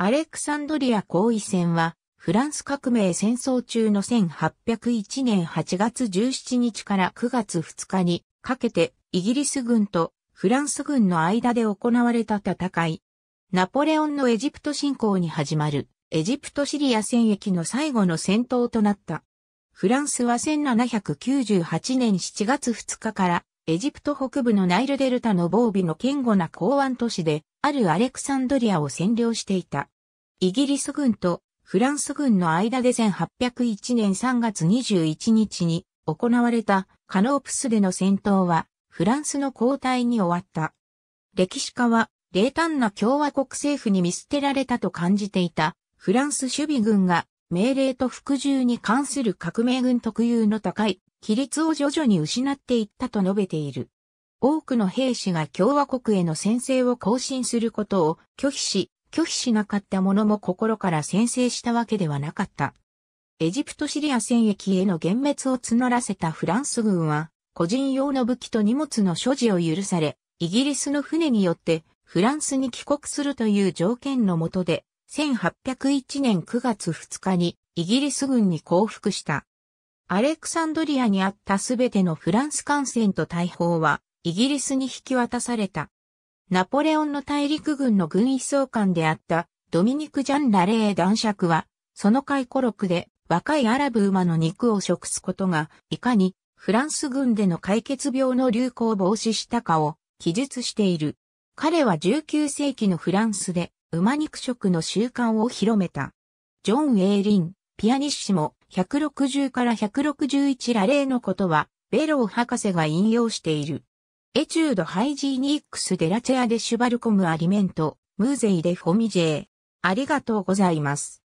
アレクサンドリア行為戦は、フランス革命戦争中の1801年8月17日から9月2日にかけてイギリス軍とフランス軍の間で行われた戦い。ナポレオンのエジプト侵攻に始まるエジプトシリア戦役の最後の戦闘となった。フランスは1798年7月2日からエジプト北部のナイルデルタの防備の堅固な港湾都市で、あるアレクサンドリアを占領していた。イギリス軍とフランス軍の間で1801年3月21日に行われたカノープスでの戦闘は、フランスの交代に終わった。歴史家は、冷淡な共和国政府に見捨てられたと感じていた、フランス守備軍が、命令と服従に関する革命軍特有の高い規律を徐々に失っていったと述べている。多くの兵士が共和国への宣誓を更新することを拒否し、拒否しなかった者も心から宣誓したわけではなかった。エジプトシリア戦役への幻滅を募らせたフランス軍は、個人用の武器と荷物の所持を許され、イギリスの船によってフランスに帰国するという条件のもとで、1801年9月2日にイギリス軍に降伏した。アレクサンドリアにあったすべてのフランス艦船と大砲は、イギリスに引き渡された。ナポレオンの大陸軍の軍医総監であったドミニク・ジャン・ラレー男爵は、その回顧録で若いアラブ馬の肉を食すことが、いかにフランス軍での解決病の流行を防止したかを記述している。彼は19世紀のフランスで馬肉食の習慣を広めた。ジョン・エーリン、ピアニッシモ、160から161レーのことは、ベロー博士が引用している。エチュードハイジーニックスデラチェアでシュバルコムアリメント、ムーゼイデフォミジェありがとうございます。